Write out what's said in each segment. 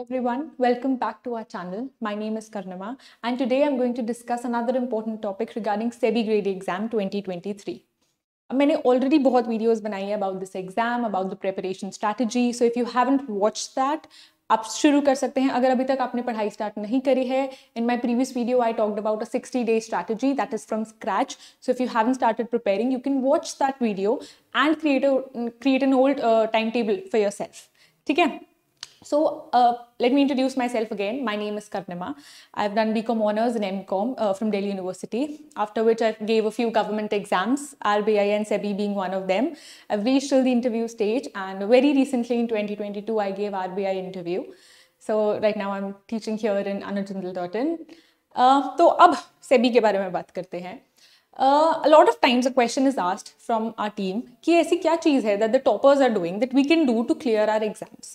everyone, welcome back to our channel. My name is Karnama and today I'm going to discuss another important topic regarding SEBI grade exam 2023. मैंने already bahut videos banayi hai about this exam, about the preparation strategy. So if you haven't watched that, आप शुरू कर सकते हैं अगर अभी तक आपने पढ़ाई स्टार्ट नहीं करी है in my previous video I talked about a 60 day strategy that is from scratch so if you haven't started preparing you can watch that video and create create an old time table for your ठीक है So uh, let me introduce myself again. My name is Karnima. I've done BCom honors in MCom uh, from Delhi University, after which I gave a few government exams, RBI and SEBI being one of them. I've reached till the interview stage and very recently in 2022, I gave RBI interview. So right now I'm teaching here in Anujindal Dottin. Uh, So, now SEBI के बारे में बात करते हैं uh, a lot of times a question is asked from our team ki aisi kya cheez hai that the toppers are doing that we can do to clear our exams.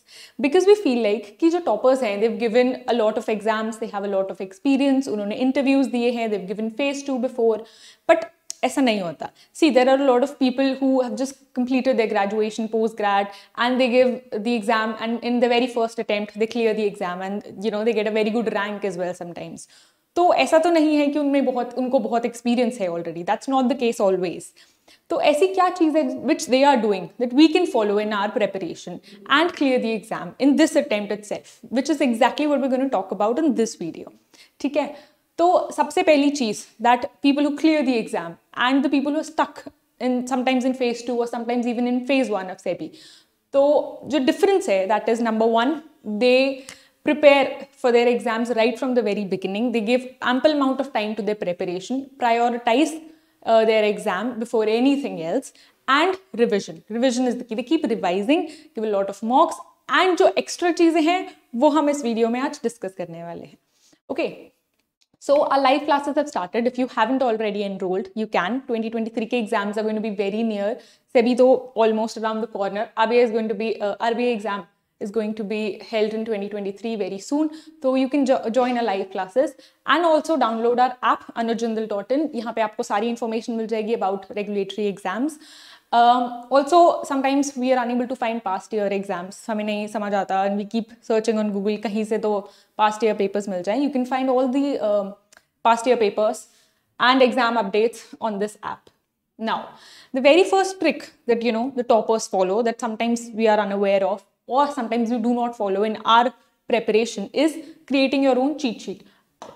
Because we feel like ki jo toppers hai, they've given a lot of exams, they have a lot of experience, unhone interviews diye hai, they've given phase 2 before. But aisa nahi hota. See, there are a lot of people who have just completed their graduation, post-grad and they give the exam and in the very first attempt, they clear the exam and you know, they get a very good rank as well sometimes. तो ऐसा तो नहीं है कि उनमें बहुत उनको बहुत एक्सपीरियंस है already that's not the case always तो ऐसी क्या चीज़ है which they are doing that we can follow in our preparation and clear the exam in this attempt itself which is exactly what we gonna talk about in this video ठीक है तो सबसे पहली चीज़ that people who clear the exam and the people who stuck in sometimes in phase two or sometimes even in phase one of SEBI तो जो difference है that is number one they prepare for their exams right from the very beginning. They give ample amount of time to their preparation, prioritize uh, their exam before anything else and revision. Revision is the key. They keep revising, give a lot of mocks and जो extra things हैं वो हम इस video discuss करने Okay, so our live classes have started. If you haven't already enrolled, you can. 2023 के exams are going to be very near. SEBI though almost around the corner. RBI is going to be uh, RBI exam is going to be held in 2023 very soon. So you can jo join our live classes and also download our app Anujindal.in. Here, you will get information मिल जाएगी about regulatory exams. Um, also, sometimes we are unable to find past year exams. हमें नहीं and we keep searching on Google कहीं से past year papers मिल जाएं. You can find all the uh, past year papers and exam updates on this app. Now, the very first trick that you know the toppers follow that sometimes we are unaware of or sometimes you do not follow in our preparation is creating your own cheat sheet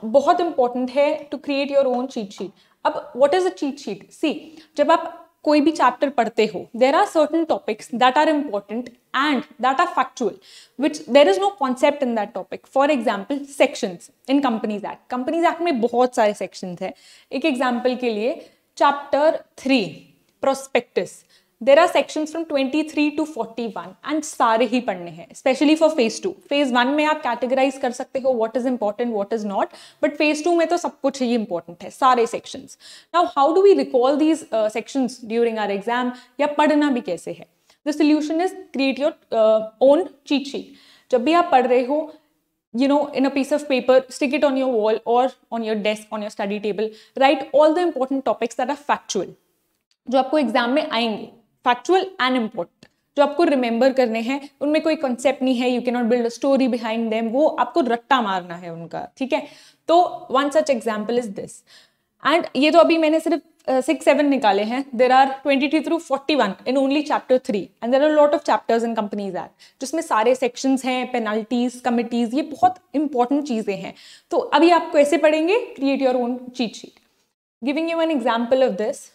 बहुत important है to create your own cheat sheet अब what is a cheat sheet see जब आप कोई भी chapter पढ़ते हो there are certain topics that are important and that are factual which there is no concept in that topic for example sections in Companies Act Companies Act में बहुत सारे sections हैं एक एग्जाम्पल के लिए chapter three prospectus there are section from 23 to one and सारे ही पढ़ने हैं specially for phase two phase one में आप कैटेगराइज कर सकते हो what is important what is not but phase two में तो सब कुछ ही इंपॉर्टेंट है सारे sections now how do we recall these section during our exam या पढ़ना भी कैसे है the solution is create your own cheat sheet जब भी आप पढ़ रहे हो you know in a piece of paper stick it on your wall और on your desk on your study table right all the important topics that are factual जो आपको exam में आएंगे फैक्चुअल एंड इम्पोर्टेंट जो आपको remember करने हैं उनमें कोई कॉन्सेप्ट नहीं है you can not build a story behind them वो आपको रट्टा मारना है उनका ठीक है तो one such example is this and ये तो अभी मैंने सिर्फ सिक्स सेवन निकाले हैं there are twenty three through forty one in only chapter three and there are lot of chapters in Companies Act जिसमें सारे सेक्शंस हैं पेनल्टीज कमिटीज ये बहुत इंपॉर्टेंट चीज़ें हैं तो अभी आप कैसे पढ़ेंगे create your own cheat sheet giving you an example of this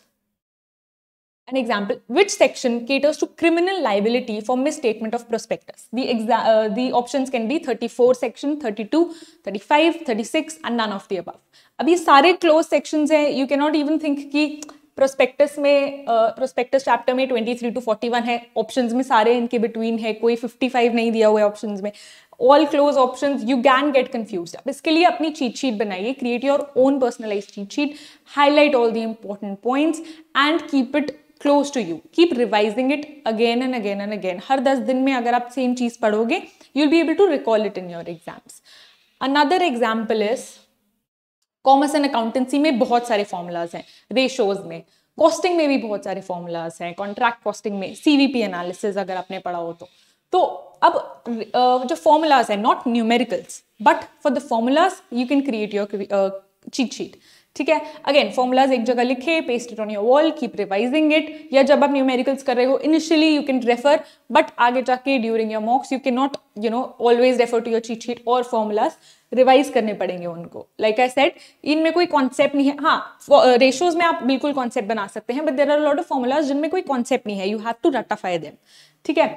An example, which section caters to criminal liability for misstatement of prospectus? The, uh, the options can be 34 section, 32, 35, 36 and none of the above. अब ये सारे close hai you you even think even think prospectus में prospectus uh, chapter में 23 to 41 है options में सारे इनके between है कोई 55 नहीं दिया हुआ है ऑप्शंस में all close option you can get confuse अब इसके लिए अपनी चीट शीट बनाइए create your own personalise cheat sheet highlight all the important points and keep it close to you keep revising it again and again and again हर दस दिन में अगर आप सेम चीज़ पढ़ोगे you'll be able to recall it in your exams another example is commerce and accountancy में बहुत सारे फॉर्मूलाज हैं रेशोज में कॉस्टिंग में भी बहुत सारे फॉर्मूलाज हैं कॉन्ट्रैक्ट कॉस्टिंग में सीवीपी एनालिसिस अगर आपने पढ़ा हो तो तो अब जो फॉर्मूलाज हैं not numericals but for the formulas you can create your cheat sheet ठीक है अगेन फॉर्मुलाज एक जगह लिखे paste it on your wall keep revising it या जब आप न्यूमेरिकल्स कर रहे हो initially you can refer but आगे जाके during your mocks you can not you know always refer to your cheat sheet और फॉर्मुलाज रिवाइज करने पड़ेंगे उनको लाइक आई सेट इनमें कोई कॉन्सेप्ट नहीं है हाँ रेशियोज uh, में आप बिल्कुल कॉन्सेप्ट बना सकते हैं but there are lot of formulas जिनमें कोई कॉन्सेप्ट नहीं है you have to ratify them ठीक है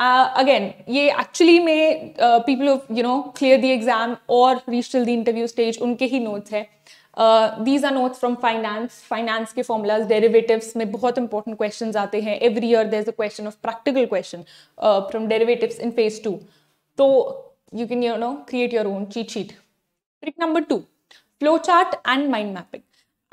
अगेन uh, ये एक्चुअली में people of you know clear the exam और reach till the interview stage उनके ही नोट्स है uh, these are notes from finance finance के फॉर्मूलाज डेरिवेटिव्स में बहुत इंपॉर्टेंट क्वेश्चन आते हैं every year there is a question of practical question from derivatives in phase two तो you can you know create your own cheat sheet trick number two flow chart and mind mapping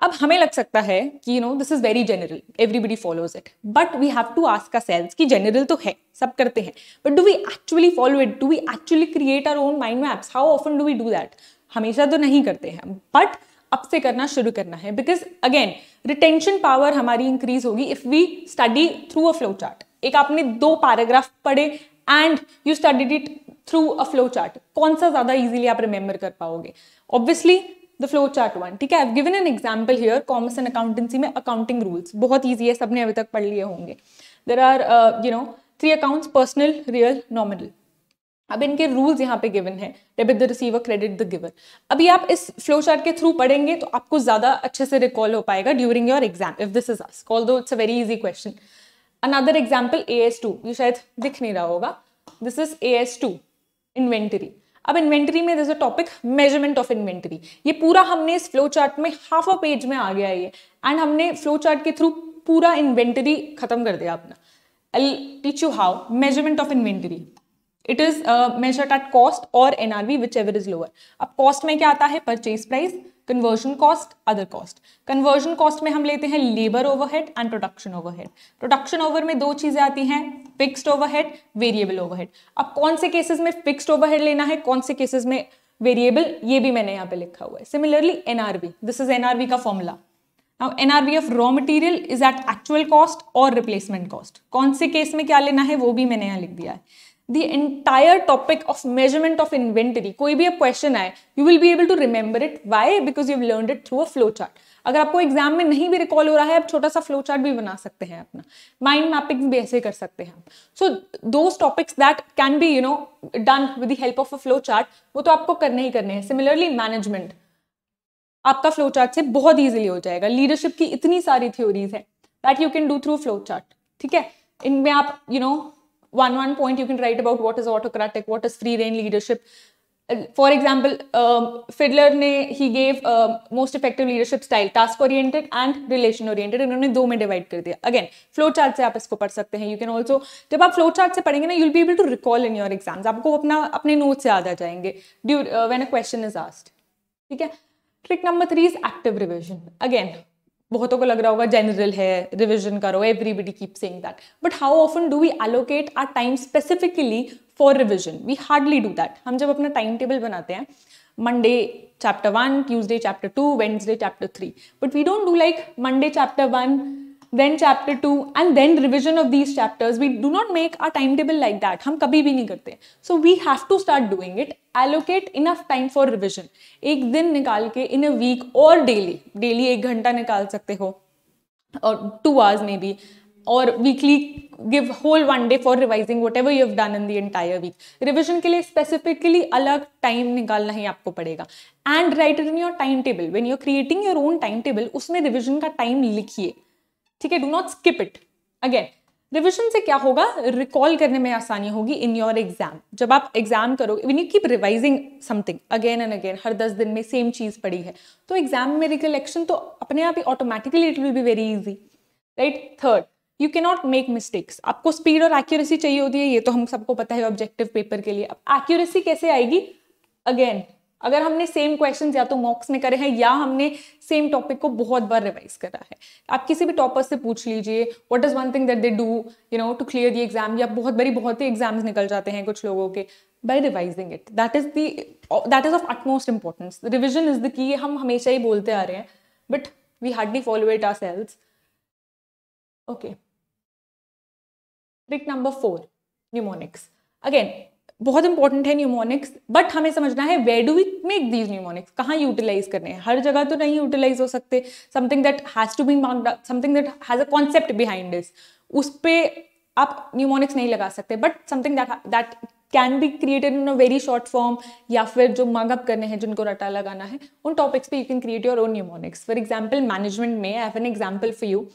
अब हमें लग सकता है कि you know this is very general everybody follows it but we have to ask ourselves कि general तो है सब करते हैं but do we actually follow it do we actually create our own mind maps how often do we do that हमेशा तो नहीं करते हैं बट अब से करना शुरू करना है बिकॉज अगेन रिटेंशन पावर हमारी इंक्रीज होगी if we study through a flow chart एक आपने दो पैराग्राफ पढ़े and you studied it through a flow chart कौन सा ज्यादा इजीली आप रिमेंबर कर पाओगे obviously the flow chart one ठीक है I given an example here commerce and accountancy में अकाउंटिंग रूल्स बहुत ईजी है सबने अभी तक पढ़ लिए होंगे there are you no three accounts personal real nominal अब इनके रूल्स यहाँ पे गिवन है debit the receiver credit the giver अभी आप इस फ्लो चार्ट के थ्रू पढ़ेंगे तो आपको ज़्यादा अच्छे से रिकॉल हो पाएगा during your exam if this is us call though it's a very easy question another example A S two ये शायद दिख नहीं रहा होगा this is A S two inventory अब इन्वेंटरी में this a topic measurement of inventory ये पूरा हमने इस फ्लो चार्ट में हाफ अ पेज में आ गया है ये एंड हमने फ्लो चार्ट के थ्रू पूरा इन्वेंटरी खत्म कर दिया अपना I teach you how measurement of inventory it is measured at cost और NRV whichever is lower अब कॉस्ट में क्या आता है purchase price conversion cost other cost conversion cost में हम लेते हैं labour overhead and production overhead production over में दो चीज़ें आती हैं फिक्स्ड ओवरहेड वेरिएबल ओवरहेड अब कौन से केसेस में फिक्स्ड ओवरहेड लेना है कौन से केसेस में वेरिएबल ये भी मैंने यहाँ पे लिखा हुआ है similarly NRV this is NRV का formula now NRV of raw material is at actual cost और रिप्लेसमेंट कॉस्ट कौन से केस में क्या लेना है वो भी मैंने यहाँ लिख दिया है the entire topic of measurement of inventory कोई भी अब क्वेश्चन आए you will be able to remember it why because you learn it through a flow chart अगर आपको एग्जाम में नहीं भी रिकॉल हो रहा है आप छोटा सा फ्लो चार्ट भी बना सकते हैं अपना माइंड मैपिंग भी ऐसे कर सकते हैं so those topics that can be you know done with the help of a flow chart वो तो आपको करने ही करने हैं सिमिलरली मैनेजमेंट आपका फ्लो चार्ट से बहुत ईजिली हो जाएगा लीडरशिप की इतनी सारी थ्योरीज है that you can do through flow chart ठीक है इनमें आप you you know know, one one point you can write about what is autocratic what is free reign leadership for example um, fiddler ne he gave uh, most effective leadership style task oriented and relation oriented इन्होंने do mein divide kar diya again flow chart se aap isko pad sakte hain you can also jab aap flow chart se padhenge na you'll be able to recall in your exams aapko apna apne notes yaad aa jayenge due uh, when a question is asked theek hai trick number 3 is active revision again बहुतों को लग रहा होगा general है revision करो everybody keep saying that but how often do we allocate our time specifically for revision we hardly do that हम जब अपना टाइम टेबल बनाते हैं Monday chapter one Tuesday chapter two Wednesday chapter three but we don't do like Monday chapter one then chapter two and then revision of these chapters we do not make a time table like that हम कभी भी नहीं करते सो we have to start doing it allocate enough time for revision एक दिन निकाल के in a week और डेली डेली एक घंटा निकाल सकते हो और टू आवर्स में भी और weekly give whole one day for revising whatever you done in the entire week revision के लिए स्पेसिफिकली अलग टाइम निकालना ही आपको पड़ेगा and write in your time table when you creating your own time table उसमें revision का time लिखिए ठीक है do not skip it again revision से क्या होगा रिकॉल करने में आसानी होगी इन योर एग्जाम जब आप एग्जाम करोगे when you keep revising something again and again हर दस दिन में सेम चीज़ पड़ी है तो एग्जाम में रिकलेक्शन तो अपने आप ही automatically it will be very easy right third you can not make mistakes आपको स्पीड और एक्यूरेसी चाहिए होती है ये तो हम सबको पता है ऑब्जेक्टिव पेपर के लिए अब एक्यूरेसी कैसे आएगी अगेन अगर हमने सेम क्वेश्चंस या तो मॉक्स में करे हैं या हमने सेम टॉपिक को बहुत बार रिवाइज करा है आप किसी भी टॉपर से पूछ लीजिए what is one thing that they do you know to clear the exam या बहुत बड़ी बहुत ही एग्जाम्स निकल जाते हैं कुछ लोगों के by revising it that is the that is of utmost importance revision is the की हम हमेशा ही बोलते आ रहे हैं but we hardly follow it ourselves okay trick number four mnemonics again बहुत इंपॉर्टेंट है न्यूमोनिक्स बट हमें समझना है way do we make these mnemonics कहाँ यूटिलाइज करने हैं हर जगह तो नहीं यूटिलाइज हो सकते something that has to be marked something that has a concept behind this उस पर आप न्यूमोनिक्स नहीं लगा सकते but something that that can be created in a very short form या फिर जो मगअप करने हैं जिनको रटा लगाना है उन टॉपिक्स पे you can create your own mnemonics for example management में I have an example for you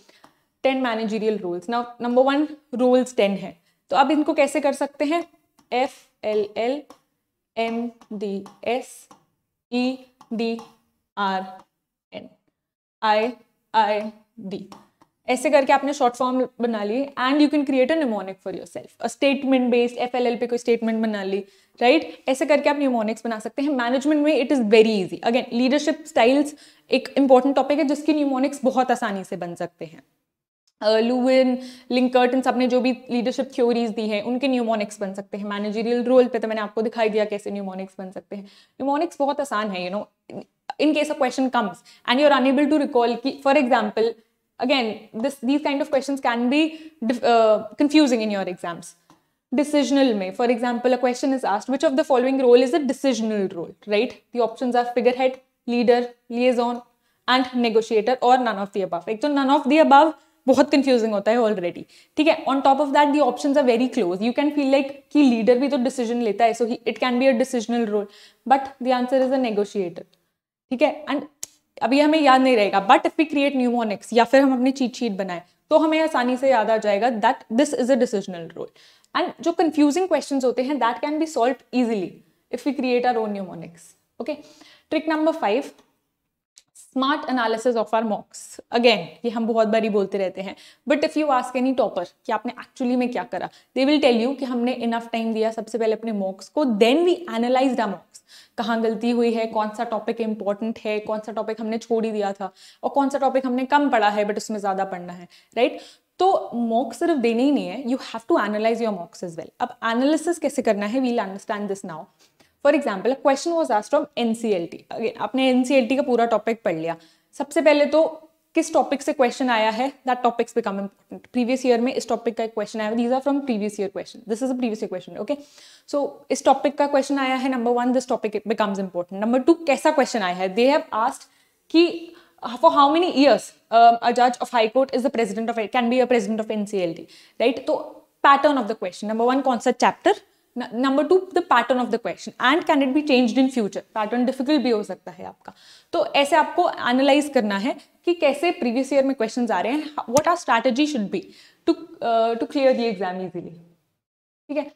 ten managerial rules now number one rules ten है तो आप इनको कैसे कर सकते हैं F L L M D S E D R N I I D ऐसे करके आपने शॉर्ट फॉर्म बना ली and you can create a mnemonic for yourself statement based F L L पे कोई स्टेटमेंट बना ली राइट right? ऐसे करके आप न्यूमोनिक्स बना सकते हैं मैनेजमेंट में it is very easy again leadership styles एक इंपॉर्टेंट टॉपिक है जिसकी न्यूमोनिक्स बहुत आसानी से बन सकते हैं लुविन लिंकर्टन सब ने जो भी लीडरशिप थ्योरीज दी हैं उनके न्यूमोनिक्स बन सकते हैं मैनेजरियल रोल पे तो मैंने आपको दिखाई दिया कैसे न्यूमोनिक्स बन सकते हैं न्यूमोनिक्स बहुत आसान है you know in case of question comes and you are unable to recall की for example again this these kind of question can be confusing in your exams decisional में for example a question is asked which of the following role is a decisional role right the option are figurehead leader liaison and negotiator और none of the above एक तो none of the above बहुत confusing होता है already ठीक है on top of that the option are very close you can feel like कि leader भी तो डिसीजन लेता है so he it can be a decisional role but the answer is a negotiator ठीक है एंड अभी हमें याद नहीं रहेगा but if we create mnemonics या फिर हम अपनी चीट शीट बनाए तो हमें आसानी से याद आ जाएगा that this is a decisional role and जो कंफ्यूजिंग क्वेश्चन होते हैं that can be solve easily if we create our own mnemonics okay trick number five smart analysis of our mocks again ये हम बहुत बारी बोलते रहते हैं but if you ask any topper कि आपने एक्चुअली में क्या करा दे विल टेल यू कि हमने इनफ टाइम दिया सबसे पहले अपने मॉक्स को then we analyse our mocks कहाँ गलती हुई है कौन सा टॉपिक इंपॉर्टेंट है कौन सा टॉपिक हमने छोड़ ही दिया था और कौन सा टॉपिक हमने कम पढ़ा है बट उसमें ज़्यादा पढ़ना है राइट right? तो मॉक सिर्फ देने ही नहीं है you have to analyse your mocks as well अब एनालिसिस कैसे करना है we'll understand this now for example question was asked from N C L T again आपने एन सी एल टी का पूरा टॉपिक पढ़ लिया सबसे पहले तो किस टॉपिक से क्वेश्चन आया है that topics become important previous year में इस टॉपिक का क्वेश्चन आया these are from previous year question this is a previous year question okay so इस टॉपिक का क्वेश्चन आया है number one this topic becomes important number two कैसा question आया है दे हैव आस्ट कि मेनी ईयर्स अ जज of high court is the president of can be a president of N C L T right तो pattern of the question number one कौन सा chapter number two the pattern of the question and can it be changed in future pattern difficult भी हो सकता है आपका तो ऐसे आपको एनालाइज करना है कि कैसे प्रीवियस ईयर में क्वेश्चन आ रहे हैं what are strategy should be to to clear the exam easily ठीक है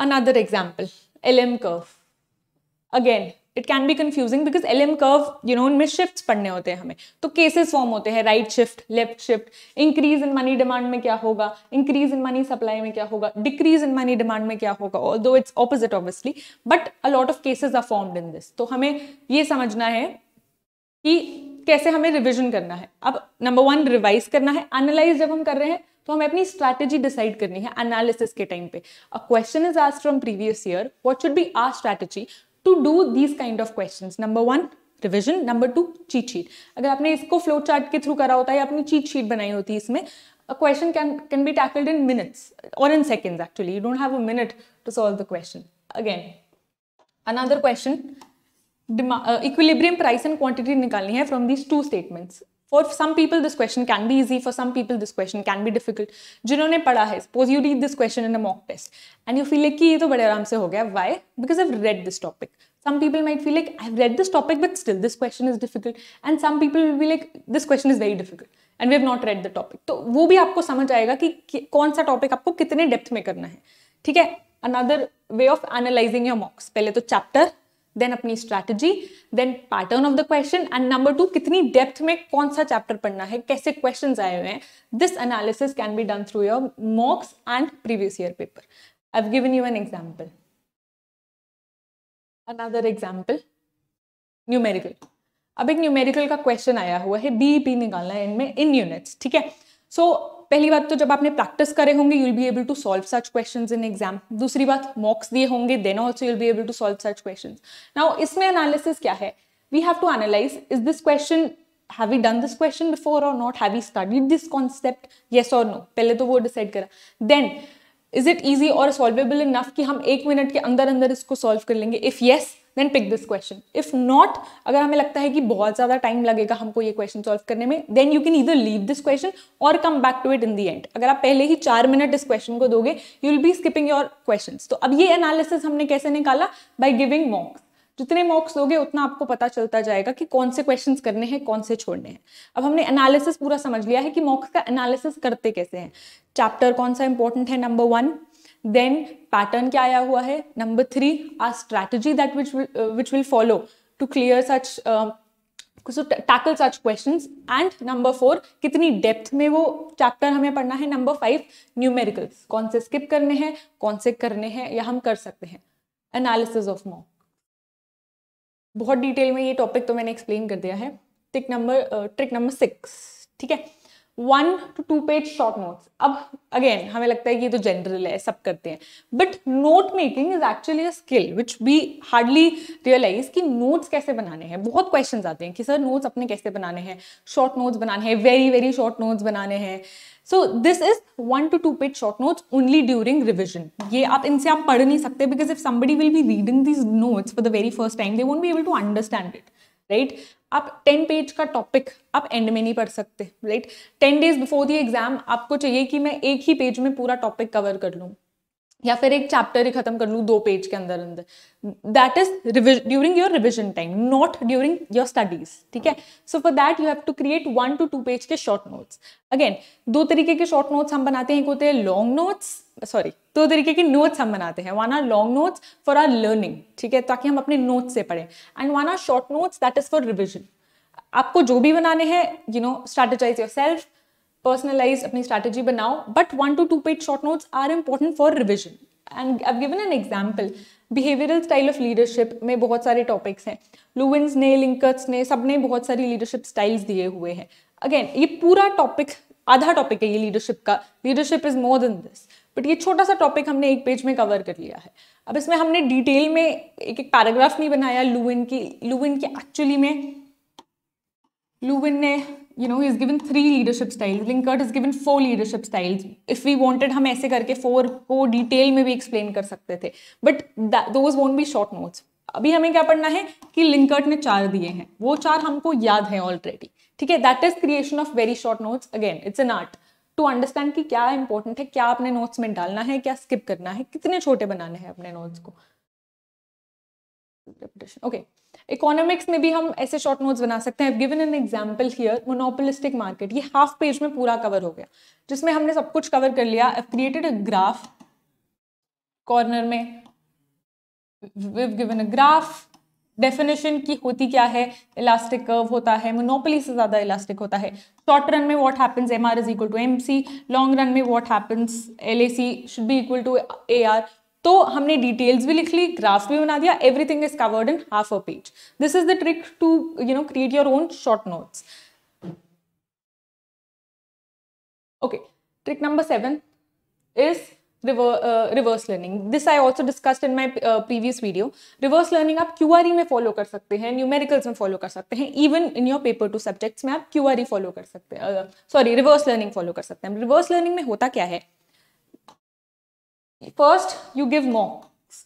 another example L M curve again it can be confusing because L M curve you know उनमें शिफ्ट पढ़ने होते हैं हमें तो केसेस फॉर्म होते हैं right shift left shift increase in money demand में क्या होगा इंक्रीज इन मनी सप्लाई में क्या होगा डिक्रीज इन मनी डिमांड में क्या होगा although it's opposite obviously but a lot of cases are formed in this तो हमें ये समझना है कि कैसे हमें रिविजन करना है अब नंबर वन रिवाइज करना है एनालाइज जब हम कर रहे हैं तो हमें अपनी स्ट्रैटेजी डिसाइड करनी है एनालिसिस के टाइम पे a question is asked from previous year what should be our strategy to do these kind of questions. Number one, revision, number two cheat sheet. अगर आपने इसको फ्लो के थ्रू करा होता है या आपने चीट शीट बनाई होती है इसमें a question can can be tackled in minutes or in seconds actually you don't have a minute to solve the question again another question uh, equilibrium price and quantity निकालनी है from these two statements for some people this question can भी easy for some people this question can भी difficult जिन्होंने पढ़ा है suppose you read this question in a mock test and you feel like कि ये तो बड़े आराम से हो गया why because I read this topic some people might feel like I read this topic but still this question is difficult and some people we like this question is very difficult and we have not read the topic तो वो भी आपको समझ आएगा कि, कि कौन सा टॉपिक आपको कितने डेप्थ में करना है ठीक है another way of analysing your mocks पहले तो चैप्टर देन अपनी strategy then pattern of the question and number two कितनी डेप्थ में कौन सा चैप्टर पढ़ना है कैसे क्वेश्चन आए हुए हैं this analysis can be done through your mocks and previous year paper I have given you an example another example numerical अब एक न्यूमेरिकल का क्वेश्चन आया हुआ है बी पी निकालना है इनमें इन यूनिट्स ठीक है सो पहली बात तो जब आपने प्रैक्टिस करे होंगे will be able to solve such question in exam दूसरी बात मॉक्स दिए होंगे then also you'll be able to solve such question now इसमें एनालिसिस क्या है we have to analyse is this question have you done this question before और not have you studied this concept yes और no पहले तो वो decide करा then is it easy और सॉल्वेबल इनफ कि हम एक मिनट के अंदर अंदर इसको सॉल्व कर लेंगे if yes then pick this question if not अगर हमें लगता है कि बहुत ज़्यादा टाइम लगेगा हमको ये क्वेश्चन सॉल्व करने में then you can either leave this question और come back to it in the end अगर आप पहले ही चार मिनट इस क्वेश्चन को दोगे you will be skipping your question तो अब ये एनालिसिस हमने कैसे निकाला बाई गिविंग मॉक्स जितने मॉक्स दोगे उतना आपको पता चलता जाएगा कि कौन से क्वेश्चन करने हैं कौन से छोड़ने हैं अब हमने एनालिसिस पूरा समझ लिया है कि मॉक्स का एनालिसिस करते कैसे हैं चैप्टर कौन सा इंपॉर्टेंट है नंबर वन देन पैटर्न क्या आया हुआ है number three our strategy that which which will follow to clear such so tackle such question and number four कितनी डेप्थ में वो चैप्टर हमें पढ़ना है नंबर फाइव न्यूमेरिकल्स कौन से स्किप करने हैं कौन से करने हैं या हम कर सकते हैं एनालिसिस ऑफ मॉक बहुत डिटेल में ये टॉपिक तो मैंने एक्सप्लेन कर दिया है trick number trick number six ठीक है one two two page short notes अब अगेन हमें लगता है कि ये तो जनरल है सब करते हैं but note making is actually a skill which we hardly realise कि नोट्स कैसे बनाने हैं बहुत क्वेश्चंस आते हैं कि सर नोट्स अपने कैसे बनाने हैं शॉर्ट नोट्स बनाने हैं वेरी वेरी शॉर्ट नोट्स बनाने हैं so this is one two two page short notes only during revision ये आप इनसे आप पढ़ नहीं सकते because if somebody will be reading these notes for the very first time they won't be able to understand it right आप ten page का topic आप एंड में नहीं पढ़ सकते right ten days before the exam आपको चाहिए कि मैं एक ही पेज में पूरा टॉपिक कवर कर लूँ या फिर एक चैप्टर ही खत्म कर लूँ दो पेज के अंदर अंदर that is during your revision time not during your studies ठीक है so for that you have to create one two two page के शॉर्ट नोट्स अगेन दो तरीके के शॉर्ट नोट्स हम बनाते हैं एक होते हैं लॉन्ग नोट्स सॉरी दो तरीके के नोट्स हम बनाते हैं one our long notes for our learning ठीक है ताकि हम अपने नोट्स से पढ़ें and one our short notes that is for revision आपको जो भी बनाने हैं you know strategise yourself personalise अपनी स्ट्रैटेजी बनाओ but one two two page short notes are important for revision and I've given an example behavioural style of leadership में बहुत सारे टॉपिक्स हैं लुविन्स ने लिंकर्स ने सब ने बहुत सारी लीडरशिप स्टाइल्स दिए हुए हैं अगेन ये पूरा टॉपिक आधा टॉपिक है ये लीडरशिप का leadership is more than this but ये छोटा सा टॉपिक हमने एक पेज में कवर कर लिया है अब इसमें हमने डिटेल में एक एक पैराग्राफ नहीं बनाया लुविन की लुविन की एक्चुअली में लुविन ने you know he is given three leadership styles linkert is given four leadership styles if we wanted हम ऐसे करके four को detail में भी explain कर सकते थे but that, those won't be short notes अभी हमें क्या पढ़ना है कि लिंकर्ट ने चार दिए हैं वो चार हमको याद हैं ऑलरेडी ठीक है that is creation of very short notes again it's an art to understand कि क्या इंपॉर्टेंट है क्या अपने नोट्स में डालना है क्या स्किप करना है कितने छोटे बनाने हैं अपने नोट्स को ओके okay. इकोनॉमिक्स में भी हम ऐसे शॉर्ट नोट्स बना सकते हैं given an example here monopolistic market ये हाफ पेज में पूरा कवर हो गया जिसमें हमने सब कुछ कवर कर लिया क्रिएटेड अ ग्राफ कॉर्नर में we've given a graph definition की होती क्या है इलास्टिक कर्व होता है मोनोपोली से ज़्यादा इलास्टिक होता है शॉर्ट रन में what happens M R is equal to M C long run में what happens L A C should be equal to A R तो हमने डिटेल्स भी लिख ली ग्राफ भी बना दिया everything is covered in half a page this is the trick to you know create your own short notes okay trick number seven is reverse learning this I also discussed in my previous video reverse learning आप Q R E में follow कर सकते हैं numericals में follow कर सकते हैं even in your paper two subjects में आप क्यू आर ई फॉलो कर सकते हैं सॉरी रिवर्स लर्निंग फॉलो कर सकते हैं रिवर्स लर्निंग में होता क्या है First, you give mocks.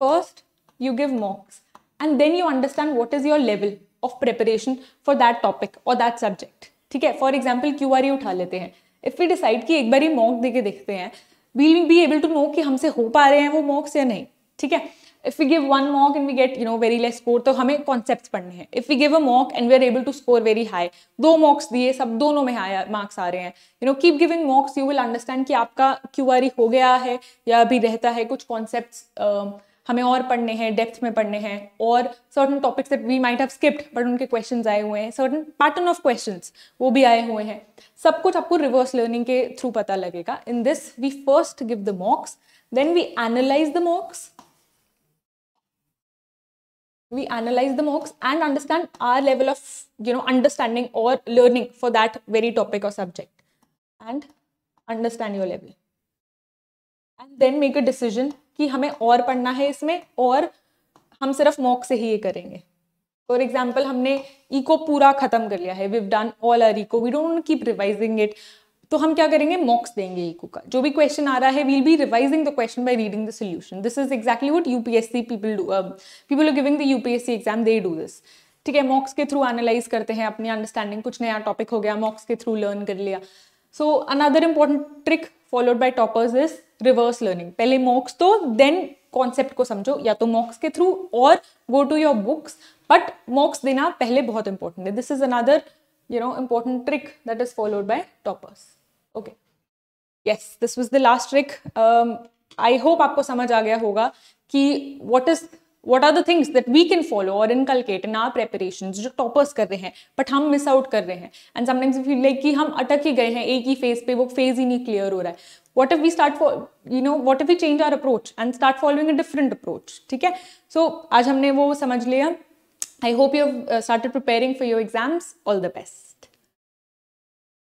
First, you give mocks. And then you understand what is your level of preparation for that topic or that subject. ठीक है for example Q R U उठा लेते हैं if you decide कि एक बार ही mock दे के देखते हैं we'll be able to know कि हमसे हो पा रहे हैं वो मॉक्स या नहीं ठीक है if we give one mock and we get you know very less score तो हमें कॉन्सेप्ट पढ़ने हैं if we give a mock and we are able to score very high दो मॉक्स दिए सब दोनों में हाई मार्क्स आ रहे हैं you know keep giving mocks you will understand कि आपका क्यू आर ई हो गया है या अभी रहता है कुछ कॉन्सेप्ट हमें और पढ़ने हैं डेप्थ में पढ़ने हैं और certain topics that we might have skipped but उनके क्वेश्चंस आए हुए हैं सर्टन पैटर्न ऑफ क्वेश्चंस वो भी आए हुए हैं सब कुछ आपको रिवर्स लर्निंग के थ्रू पता लगेगा in this we first give the mocks then we analyze the mocks we analyze the mocks and understand our level of you know understanding or learning for that very topic or subject and understand your level and then make a decision कि हमें और पढ़ना है इसमें और हम सिर्फ mock से ही ये करेंगे फॉर एग्जाम्पल हमने इको पूरा खत्म कर लिया है we've done all our echo we don't keep revising it तो हम क्या करेंगे मॉक्स देंगे ईकू e का जो भी क्वेश्चन आ रहा है we'll be revising the question by reading the solution this is exactly what UPSC people people are giving the UPSC exam they do this ठीक है मॉक्स के थ्रू एनालाइज करते हैं अपनी अंडरस्टैंडिंग कुछ नया टॉपिक हो गया मॉक्स के थ्रू लर्न कर लिया so another important trick followed by toppers is reverse learning पहले मॉक्स तो देन कॉन्सेप्ट को समझो या तो मॉक्स के थ्रू और go to your books but mocks देना पहले बहुत इंपॉर्टेंट है this is another you know important trick that is followed by toppers okay yes this was the last trick I hope आपको समझ आ गया होगा कि what is what are the things that we can follow और inculcate in our preparation जो toppers कर रहे हैं बट हम मिस आउट कर रहे हैं एंड समटाइम्स फील लाइक कि हम अटक ही गए हैं एक ही फेज पे वो फेज ही नहीं क्लियर हो रहा है what if we start you know what if we change our approach and start following a different approach ठीक है सो आज हमने वो समझ लिया I hope you start preparing for your exams all the best